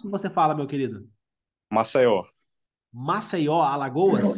Como você fala, meu querido? Maceió. Maceió, Alagoas?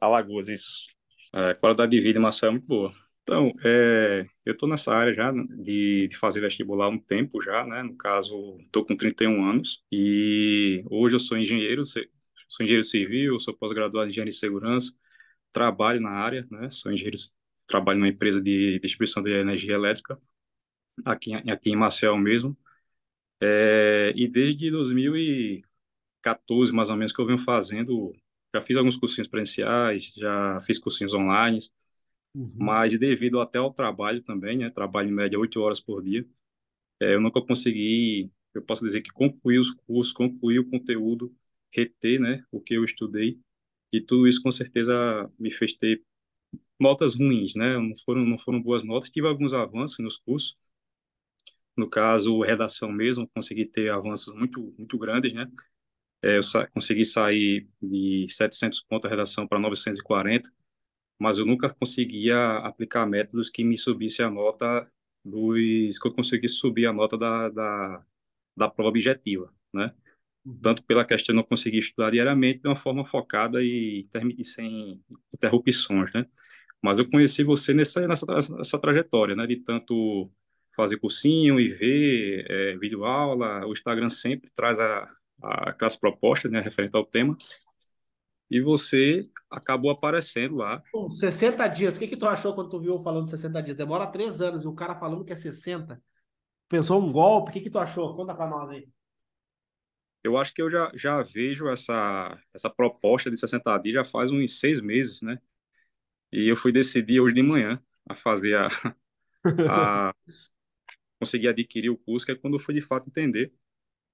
Alagoas, isso. É, a qualidade de vida em Maceió é muito boa. Então, é, eu estou nessa área já de, de, fazer vestibular há um tempo já, né? No caso, estou com 31 anos e hoje eu sou engenheiro, sou engenheiro civil, sou pós-graduado em engenharia de segurança, trabalho na área, né? Sou engenheiro, trabalho numa empresa de distribuição de energia elétrica aqui, aqui em Maceió mesmo. É, e desde 2014, mais ou menos, que eu venho fazendo, já fiz alguns cursinhos presenciais, já fiz cursinhos online, uhum. mas devido até ao trabalho também, né, trabalho em média oito horas por dia, é, eu nunca consegui, eu posso dizer que concluí os cursos, concluí o conteúdo, reter, né, o que eu estudei, e tudo isso com certeza me fez ter notas ruins, né, não foram, não foram boas notas, tive alguns avanços nos cursos, no caso, redação mesmo, consegui ter avanços muito, muito grandes, né? É, eu sa consegui sair de 700 pontos a redação para 940, mas eu nunca conseguia aplicar métodos que me subisse a nota dos que eu conseguisse subir a nota da, da, da prova objetiva, né? Uhum. Tanto pela questão de não conseguir estudar diariamente de uma forma focada e, e sem interrupções, né? Mas eu conheci você nessa, nessa, nessa trajetória, né? De tanto fazer cursinho e ver é, vídeo aula. O Instagram sempre traz a, a, aquelas propostas né, referente ao tema. E você acabou aparecendo lá. 60 dias. O que, que tu achou quando tu viu falando 60 dias? Demora três anos e o cara falando que é 60. Pensou um golpe? O que, que tu achou? Conta para nós aí. Eu acho que eu já, já vejo essa, essa proposta de 60 dias já faz uns seis meses, né? E eu fui decidir hoje de manhã a fazer a, a consegui adquirir o curso, que é quando eu fui de fato entender.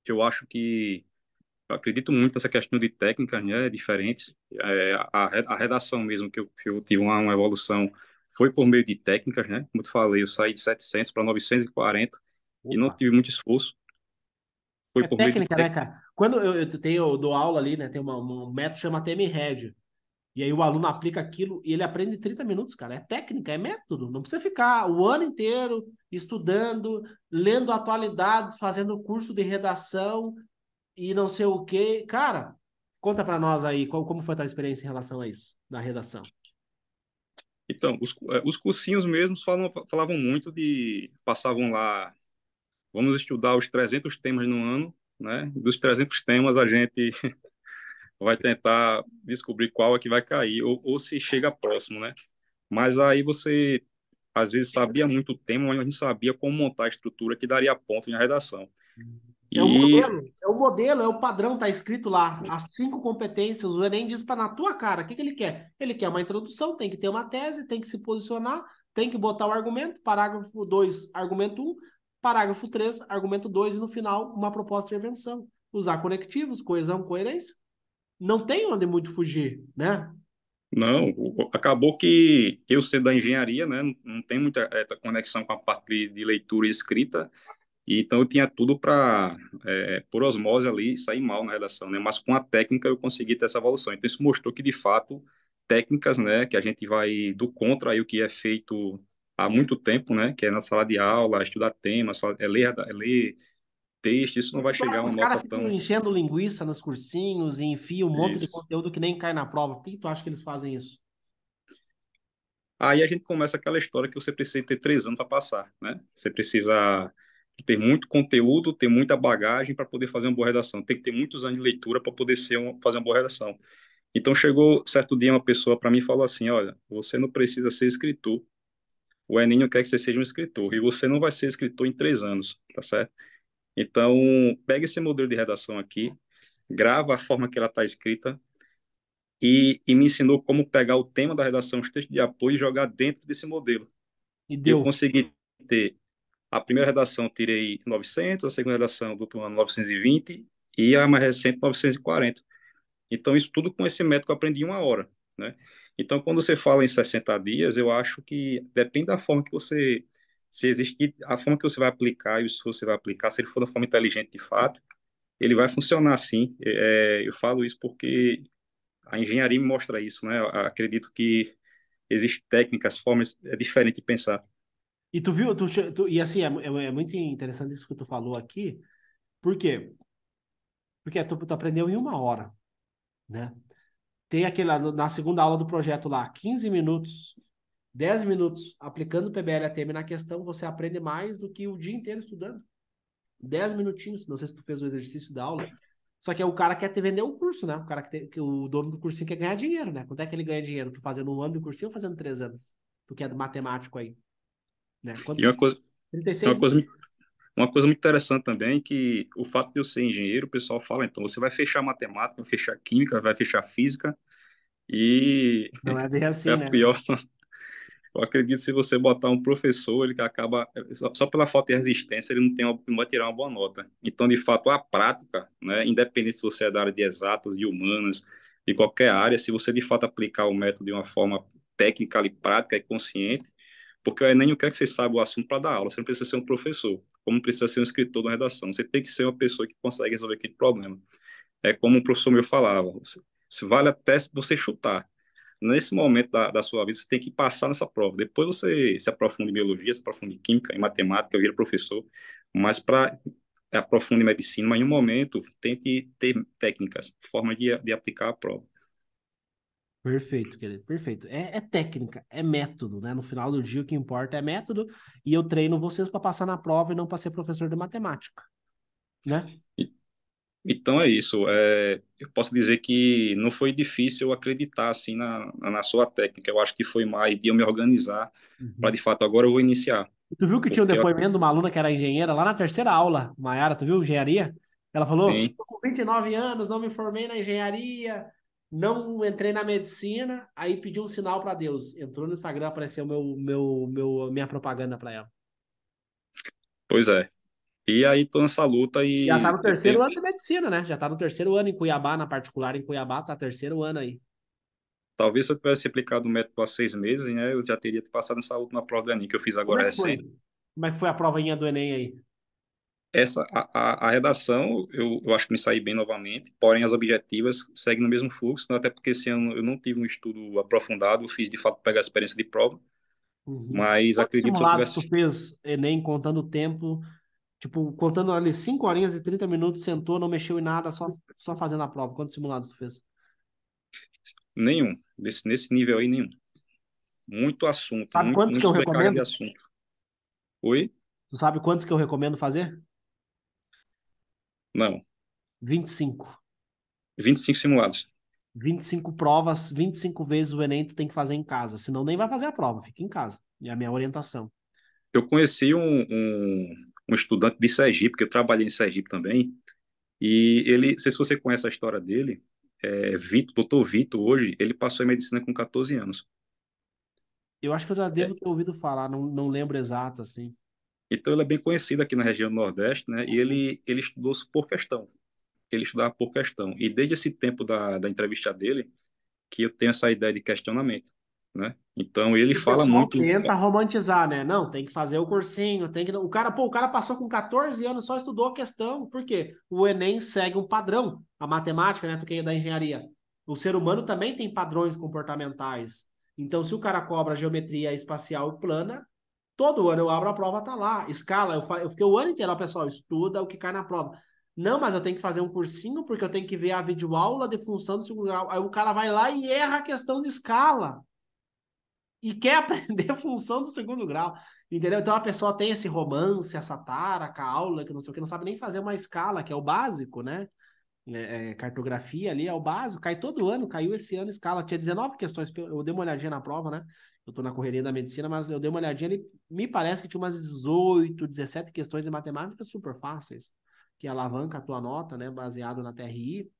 Eu acho que eu acredito muito nessa questão de técnicas né, diferentes. É, a, a, redação mesmo, que eu, eu tive uma, uma, evolução, foi por meio de técnicas, né? Como eu falei, eu saí de 700 para 940 Opa. e não tive muito esforço. Foi é por técnica, meio de técnica. né, cara? Quando eu, eu, tenho, eu dou aula ali, né? Tem uma, um método que chama TM-RED. E aí o aluno aplica aquilo e ele aprende em 30 minutos, cara. É técnica, é método. Não precisa ficar o ano inteiro estudando, lendo atualidades, fazendo curso de redação e não sei o quê. Cara, conta para nós aí qual, como foi a tua experiência em relação a isso, na redação. Então, os, é, os cursinhos mesmos falam, falavam muito de... Passavam lá, vamos estudar os 300 temas no ano, né? Dos 300 temas a gente vai tentar descobrir qual é que vai cair, ou, ou se chega próximo, né? Mas aí você, às vezes, sabia muito o tema, mas não sabia como montar a estrutura que daria ponto na redação. É o, modelo, é o modelo, é o padrão, tá escrito lá. As cinco competências, o Enem diz para na tua cara. O que, que ele quer? Ele quer uma introdução, tem que ter uma tese, tem que se posicionar, tem que botar o argumento, parágrafo 2, argumento 1, um, parágrafo 3, argumento 2, e no final, uma proposta de intervenção. Usar conectivos, coesão, coerência não tem onde muito fugir, né? Não, acabou que eu ser da engenharia, né, não tem muita conexão com a parte de leitura e escrita, e então eu tinha tudo para, é, por osmose ali, sair mal na redação, né, mas com a técnica eu consegui ter essa evolução. Então isso mostrou que, de fato, técnicas, né, que a gente vai do contra aí o que é feito há muito tempo, né, que é na sala de aula, estudar temas, é ler, é ler texto, isso não vai então, chegar a uma nota tão... Os caras ficam enchendo linguiça nos cursinhos e enfiam um isso. monte de conteúdo que nem cai na prova. Por que tu acha que eles fazem isso? Aí a gente começa aquela história que você precisa ter três anos para passar, né? Você precisa ter muito conteúdo, ter muita bagagem para poder fazer uma boa redação. Tem que ter muitos anos de leitura para poder ser uma, fazer uma boa redação. Então chegou certo dia uma pessoa para mim e falou assim: Olha, você não precisa ser escritor. O Enem não quer que você seja um escritor. E você não vai ser escritor em três anos, tá certo? Então, pega esse modelo de redação aqui, grava a forma que ela está escrita e, e, me ensinou como pegar o tema da redação, os textos de apoio e jogar dentro desse modelo. E deu. Eu consegui ter a primeira redação tirei 900, a segunda redação do outro ano 920 e a mais recente 940. Então, isso tudo com esse método que eu aprendi em uma hora, né? Então, quando você fala em 60 dias, eu acho que depende da forma que você se existe a forma que você vai aplicar e o esforço que você vai aplicar, se ele for da forma inteligente de fato, ele vai funcionar sim. É, é eu falo isso porque a engenharia me mostra isso, né? Eu acredito que existem técnicas, formas, é diferente de pensar. E tu viu, tu, tu, e assim, é, é, é, muito interessante isso que tu falou aqui, por quê? Porque tu, tu aprendeu em uma hora, né? Tem aquela, na segunda aula do projeto lá, 15 minutos 10 minutos aplicando o PBL-ATM na questão, você aprende mais do que o dia inteiro estudando. 10 minutinhos, não sei se tu fez o exercício da aula. Só que é o cara quer te vender o um curso, né? O cara que, te, que, o dono do cursinho quer ganhar dinheiro, né? Quanto é que ele ganha dinheiro? Tu fazendo um ano de cursinho ou fazendo três anos? Tu que é matemático aí. Né? Quanto... E uma coisa, 36 uma coisa, uma coisa muito interessante também é que o fato de eu ser engenheiro, o pessoal fala, então você vai fechar matemática, vai fechar química, vai fechar física, e não é bem assim, é né? pior. Eu acredito que se você botar um professor, ele acaba, só, pela falta de resistência, ele não, tem uma, não vai tirar uma boa nota. Então, de fato, a prática, né, independente se você é da área de exatas, de humanas, de qualquer área, se você de fato aplicar o método de uma forma técnica e prática e consciente, porque o Enem não quer que você saiba o assunto para dar aula, você não precisa ser um professor, como precisa ser um escritor de uma redação, você tem que ser uma pessoa que consegue resolver aquele problema. É como o professor meu falava, você, vale até você chutar, nesse momento da, da, sua vida, você tem que passar nessa prova. Depois você se aprofunda em biologia, se aprofunda em química, em matemática, eu vira professor, mas para é, aprofundar em medicina, mas em um momento tente ter técnicas, forma de, de aplicar a prova. Perfeito, querido, perfeito. É, é, técnica, é método, né? No final do dia o que importa é método e eu treino vocês para passar na prova e não para ser professor de matemática, né? Então é isso. É, eu posso dizer que não foi difícil acreditar assim na, na sua técnica. Eu acho que foi mais de eu me organizar uhum. para de fato agora eu vou iniciar. Tu viu que tinha um depoimento eu... de uma aluna que era engenheira lá na terceira aula, Mayara, tu viu engenharia? Ela falou: Sim. com 29 anos, não me formei na engenharia, não entrei na medicina, aí pediu um sinal para Deus. Entrou no Instagram, apareceu meu, meu, meu, minha propaganda para ela. Pois é, e aí tô nessa luta e. Já tá no terceiro ano de medicina, né? Já tá no terceiro ano em Cuiabá, na particular em Cuiabá, tá terceiro ano aí. Talvez se eu tivesse aplicado o método há seis meses, né? Eu já teria passado nessa última prova do Enem que eu fiz agora Como é Como é que foi a provinha do Enem aí? Essa, a, a, a redação, eu, eu, acho que me saí bem novamente, porém as objetivas seguem no mesmo fluxo, né? até porque esse ano eu não tive um estudo aprofundado, eu fiz de fato pegar a experiência de prova, uhum. mas Quanto acredito que... Eu tivesse... tu fez Enem contando o tempo Tipo, contando ali 5 horinhas e 30 minutos, sentou, não mexeu em nada, só, só fazendo a prova. Quantos simulados tu fez? Nenhum. Nesse, nesse nível aí, nenhum. Muito assunto. Sabe muito, quantos muito que eu recomendo? Assunto. Oi? Tu sabe quantos que eu recomendo fazer? Não. 25. 25 simulados. 25 provas, 25 vezes o Enem tu tem que fazer em casa. Senão nem vai fazer a prova, fica em casa. É a minha orientação. Eu conheci um, um, um estudante de Sergipe, que eu trabalhei em Sergipe também, e ele, não sei se você conhece a história dele, é, Vitor, doutor Vitor, hoje, ele passou em medicina com 14 anos. Eu acho que eu já é. devo ter ouvido falar, não, não lembro exato, assim. Então, ele é bem conhecido aqui na região do Nordeste, né? E ele, ele estudou por questão. Ele estudava por questão. E desde esse tempo da, da entrevista dele, que eu tenho essa ideia de questionamento, né? Então ele fala muito. Tenta romantizar, né? Não, tem que fazer o cursinho, tem que. O cara, pô, o cara passou com 14 anos, só estudou a questão. Por quê? O Enem segue um padrão. A matemática, né? Tu que é da engenharia. O ser humano também tem padrões comportamentais. Então, se o cara cobra geometria espacial plana, todo ano eu abro a prova, tá lá. Escala, eu, falo, eu fiquei o ano inteiro, ó, pessoal, estuda o que cai na prova. Não, mas eu tenho que fazer um cursinho porque eu tenho que ver a videoaula de função do segundo grau. Aí o cara vai lá e erra a questão de escala e quer aprender a função do segundo grau, entendeu? Então a pessoa tem esse romance, essa tara, a aula, que não sei o que, não sabe nem fazer uma escala, que é o básico, né? É, é, cartografia ali é o básico, cai todo ano, caiu esse ano escala. Tinha 19 questões, eu dei uma olhadinha na prova, né? Eu tô na correria da medicina, mas eu dei uma olhadinha ali, me parece que tinha umas 18, 17 questões de matemática super fáceis, que alavanca a tua nota, né? Baseado na TRI.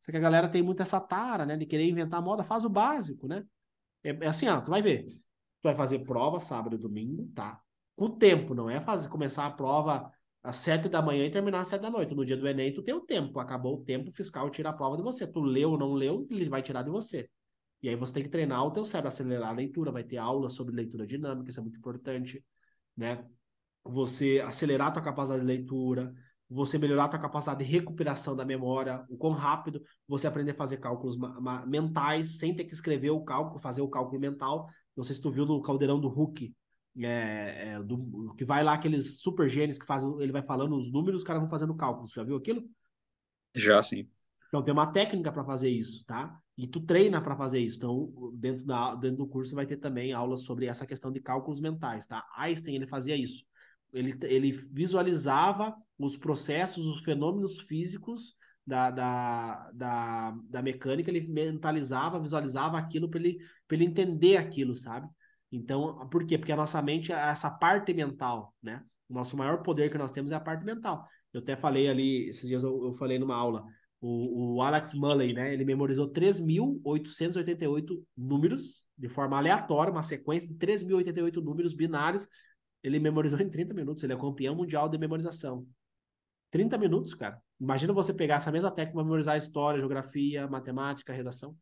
Só que a galera tem muito essa tara, né? De querer inventar moda, faz o básico, né? É, é assim, ó, tu vai ver. Tu vai fazer prova sábado e domingo, tá? Com o tempo, não é fazer, começar a prova às sete da manhã e terminar às sete da noite. No dia do Enem, tu tem o tempo. Acabou o tempo, o fiscal tira a prova de você. Tu leu ou não leu, ele vai tirar de você. E aí você tem que treinar o teu cérebro, acelerar a leitura, vai ter aula sobre leitura dinâmica, isso é muito importante, né? Você acelerar a tua capacidade de leitura, você melhorar a sua capacidade de recuperação da memória, o quão rápido você aprender a fazer cálculos mentais sem ter que escrever o cálculo, fazer o cálculo mental. Não sei se tu viu no Caldeirão do Hulk, é, é, do, que vai lá aqueles super gênios que fazem, ele vai falando os números, os caras vão fazendo cálculos. Já viu aquilo? Já sim. Então tem uma técnica para fazer isso, tá? E tu treina para fazer isso. Então, dentro, da, dentro do curso vai ter também aulas sobre essa questão de cálculos mentais, tá? Einstein, ele fazia isso ele, ele visualizava os processos, os fenômenos físicos da, da, da, da mecânica, ele mentalizava, visualizava aquilo para ele, ele entender aquilo, sabe? Então, por quê? Porque a nossa mente é essa parte mental, né? O nosso maior poder que nós temos é a parte mental. Eu até falei ali, esses dias eu, eu falei numa aula, o, o Alex Mullen, né? Ele memorizou 3.888 números de forma aleatória, uma sequência de 3.088 números binários ele memorizou em 30 minutos, ele é campeão mundial de memorização. 30 minutos, cara. Imagina você pegar essa mesma técnica para memorizar história, geografia, matemática, redação.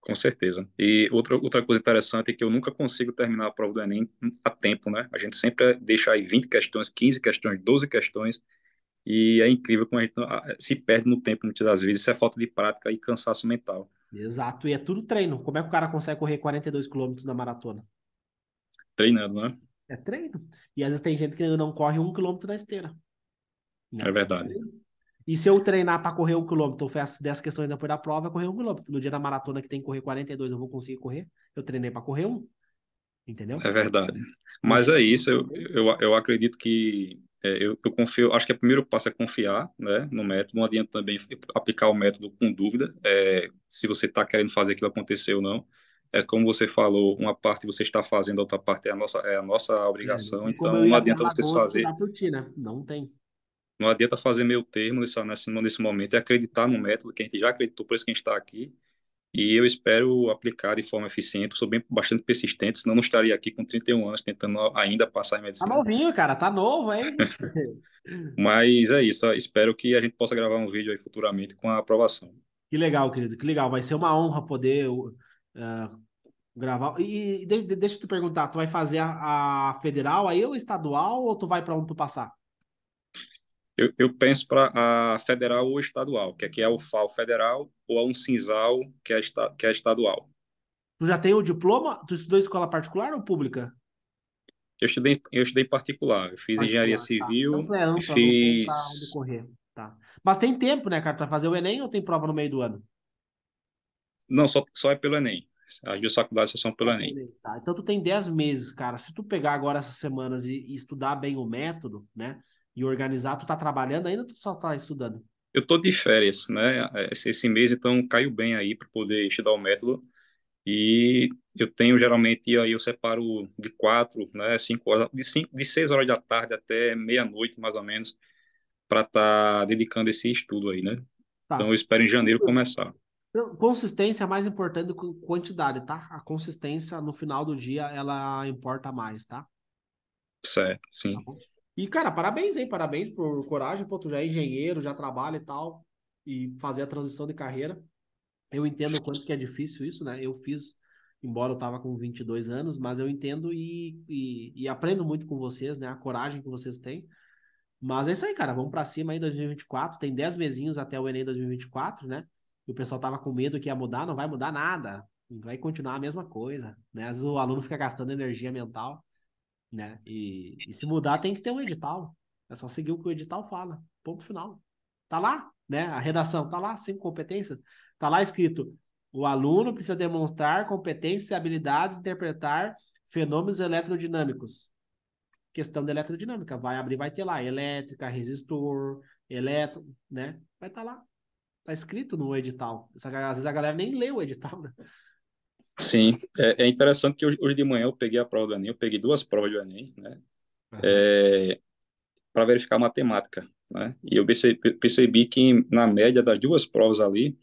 Com certeza. E outra, outra coisa interessante é que eu nunca consigo terminar a prova do Enem a tempo, né? A gente sempre deixa aí 20 questões, 15 questões, 12 questões, e é incrível como a gente se perde no tempo muitas das vezes. Isso é falta de prática e cansaço mental. Exato, e é tudo treino. Como é que o cara consegue correr 42 quilômetros na maratona? treinando, né? É treino. E às vezes tem gente que não corre um quilômetro na esteira. Não. Né? É verdade. E se eu treinar para correr um quilômetro, eu faço 10 questões depois da prova, correr um quilômetro. No dia da maratona que tem que correr 42, eu vou conseguir correr. Eu treinei para correr um. Entendeu? É verdade. Mas é isso, eu, eu, eu acredito que é, eu, eu, confio, acho que o primeiro passo é confiar né, no método, não adianta também aplicar o método com dúvida, é, se você está querendo fazer aquilo acontecer ou não é como você falou, uma parte você está fazendo, outra parte é a nossa, é a nossa é, obrigação, é, então não adianta vocês fazer. não tem. Não adianta fazer meu termo nesse, nesse, momento, é acreditar no método que a gente já acreditou, por isso que a gente está aqui, e eu espero aplicar de forma eficiente, sou bem, bastante persistente, senão não estaria aqui com 31 anos tentando ainda passar em tá medicina. Tá novinho, cara, tá novo, hein? Mas é isso, espero que a gente possa gravar um vídeo aí futuramente com a aprovação. Que legal, querido, que legal, vai ser uma honra poder... Ah, gravar. E, e de, deixa eu te perguntar, tu vai fazer a, a federal aí ou estadual ou tu vai para onde tu passar? Eu, eu penso para a federal ou estadual, que aqui é o FAO federal ou a cinzal que é, esta, que é estadual. Tu já tem o diploma? Tu estudou escola particular ou pública? Eu estudei, eu estudei particular, eu fiz particular, engenharia tá. civil, tá. então, é ampla, fiz... Tá, tá. Mas tem tempo, né, cara, para fazer o Enem ou tem prova no meio do ano? Não, só, só é pelo Enem. As duas faculdades só são pelo Enem. Tá, então tu tem 10 meses, cara. Se tu pegar agora essas semanas e, e, estudar bem o método, né? E organizar, tu tá trabalhando ainda ou tu só tá estudando? Eu tô de férias, né? Esse, esse mês, então, caiu bem aí para poder estudar o método. E eu tenho geralmente aí eu separo de quatro, né, cinco horas, de cinco, de seis horas da tarde até meia-noite, mais ou menos, para estar tá dedicando esse estudo aí, né? Tá. Então eu espero em janeiro começar. Consistência é mais importante do que quantidade, tá? A consistência no final do dia ela importa mais, tá? Certo, sim. Tá e, cara, parabéns, hein? Parabéns por coragem, pô, tu já é engenheiro, já trabalha e tal, e fazer a transição de carreira. Eu entendo o quanto que é difícil isso, né? Eu fiz, embora eu tava com 22 anos, mas eu entendo e, e, e aprendo muito com vocês, né? A coragem que vocês têm. Mas é isso aí, cara, vamos para cima aí 2024, tem 10 mesinhos até o Enem 2024, né? e o pessoal tava com medo que ia mudar, não vai mudar nada. Vai continuar a mesma coisa, né? Às vezes o aluno fica gastando energia mental, né? E, e se mudar tem que ter um edital. É só seguir o que o edital fala. Ponto final. Tá lá, né? A redação tá lá, cinco competências. Tá lá escrito: o aluno precisa demonstrar competências e habilidades interpretar fenômenos eletrodinâmicos. Questão da eletrodinâmica, vai abrir, vai ter lá elétrica, resistor, elétron, né? Vai estar tá lá tá escrito no edital. Às vezes a galera nem lê o edital, né? Sim, é, é interessante que hoje, hoje, de manhã eu peguei a prova do Enem, eu peguei duas provas do Enem, né? Uhum. É, para verificar a matemática, né? E eu percebi, percebi que na média das duas provas ali,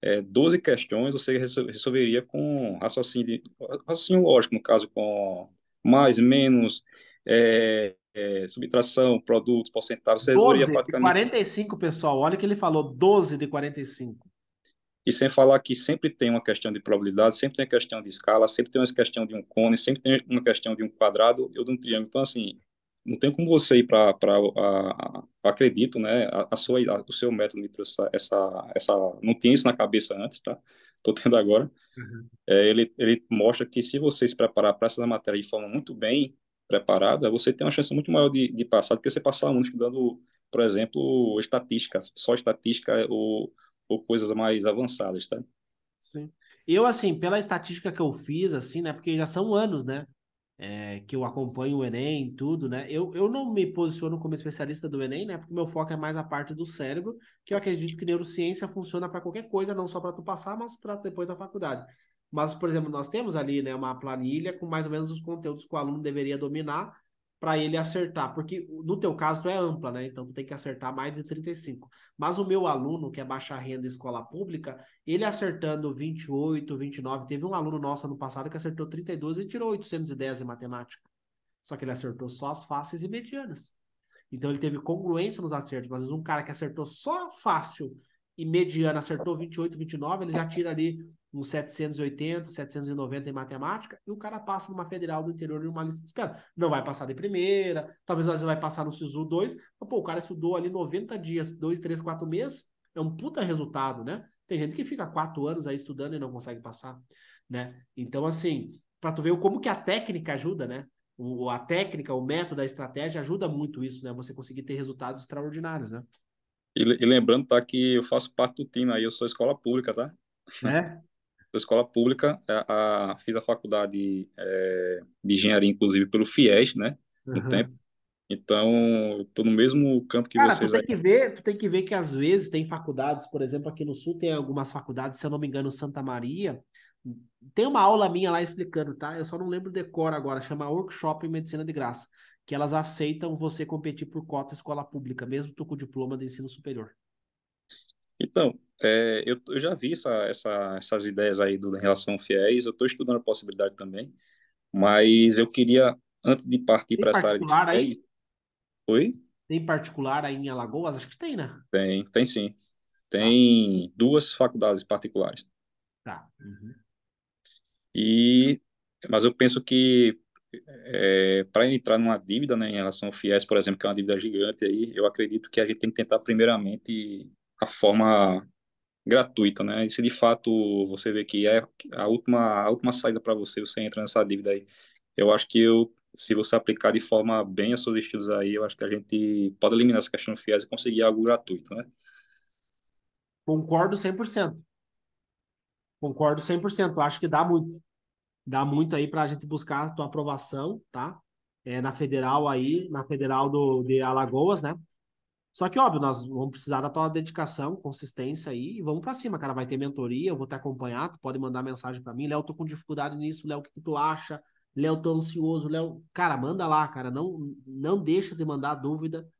é, 12 questões você resolveria com raciocínio, raciocínio lógico, no caso, com mais, menos, é, é, subtração, produtos, porcentagem, tesouraria 12 praticamente. De 45, pessoal, olha o que ele falou, 12 de 45. E sem falar que sempre tem uma questão de probabilidade, sempre tem uma questão de escala, sempre tem uma questão de um cone, sempre tem uma questão de um quadrado ou de um triângulo. Então, assim, não tem como você ir para. Acredito, né? A, a sua, a, o seu método me trouxe essa, essa. Não tinha isso na cabeça antes, tá? Estou tendo agora. Uhum. É, ele, ele mostra que se você se preparar para essa matéria de forma muito bem, preparada, você tem uma chance muito maior de, de passar do que você passar um estudando, por exemplo, estatística, só estatística ou, ou coisas mais avançadas, tá? Sim. Eu, assim, pela estatística que eu fiz, assim, né? Porque já são anos, né? É, que eu acompanho o Enem tudo, né? Eu, eu não me posiciono como especialista do Enem, né? Porque meu foco é mais a parte do cérebro, que eu acredito que neurociência funciona para qualquer coisa, não só para tu passar, mas para depois da faculdade. Mas, por exemplo, nós temos ali né, uma planilha com mais ou menos os conteúdos que o aluno deveria dominar para ele acertar, porque no teu caso tu é ampla, né? Então tu tem que acertar mais de 35. Mas o meu aluno, que é baixa renda escola pública, ele acertando 28, 29, teve um aluno nosso ano passado que acertou 32 e tirou 810 em matemática. Só que ele acertou só as fáceis e medianas. Então ele teve congruência nos acertos, mas um cara que acertou só fácil e mediana acertou 28, 29, ele já tira ali uns 780, 790 em matemática, e o cara passa numa federal do interior numa lista de espera. Não vai passar de primeira, talvez às vezes vai passar no SISU 2, mas pô, o cara estudou ali 90 dias, 2, 3, 4 meses, é um puta resultado, né? Tem gente que fica 4 anos aí estudando e não consegue passar, né? Então, assim, para tu ver como que a técnica ajuda, né? O, a técnica, o método, a estratégia ajuda muito isso, né? Você conseguir ter resultados extraordinários, né? E, e, lembrando, tá, que eu faço parte do time aí, eu sou escola pública, tá? É? Sou escola pública, a, é, a, fiz a faculdade é, de engenharia, inclusive, pelo FIES, né? No uhum. tempo. Então, estou no mesmo campo que Cara, vocês. Cara, tu tem aí. que ver, tu tem que ver que às vezes tem faculdades, por exemplo, aqui no sul tem algumas faculdades, se eu não me engano, Santa Maria. Tem uma aula minha lá explicando, tá? Eu só não lembro o decor agora, chama Workshop em Medicina de Graça que elas aceitam você competir por cota escola pública, mesmo tu com diploma de ensino superior. Então, é, eu, eu, já vi essa, essa, essas ideias aí do, em relação ao FIES, eu estou estudando a possibilidade também, mas eu queria, antes de partir para essa área de FIES... Aí? Oi? Tem particular aí em Alagoas? Acho que tem, né? Tem, tem sim. Tá. Tem ah. duas faculdades particulares. Tá. Uhum. E, mas eu penso que é, para entrar numa dívida né, em relação ao FIES, por exemplo, que é uma dívida gigante, aí, eu acredito que a gente tem que tentar primeiramente a forma gratuita, né? E se de fato você vê que é a última, a última saída para você, você entra nessa dívida aí. Eu acho que eu, se você aplicar de forma bem os seus estilos aí, eu acho que a gente pode eliminar essa questão do FIES e conseguir algo gratuito, né? Concordo 100%. Concordo 100%. Acho que dá muito dá muito aí para a gente buscar a tua aprovação, tá? É, na federal aí, na federal do, de Alagoas, né? Só que, óbvio, nós vamos precisar da tua dedicação, consistência aí, e vamos para cima, cara. Vai ter mentoria, eu vou te acompanhar, tu pode mandar mensagem para mim. Léo, tô com dificuldade nisso, Léo, o que, que tu acha? Léo, tô ansioso, Léo. Cara, manda lá, cara. Não, não deixa de mandar dúvida.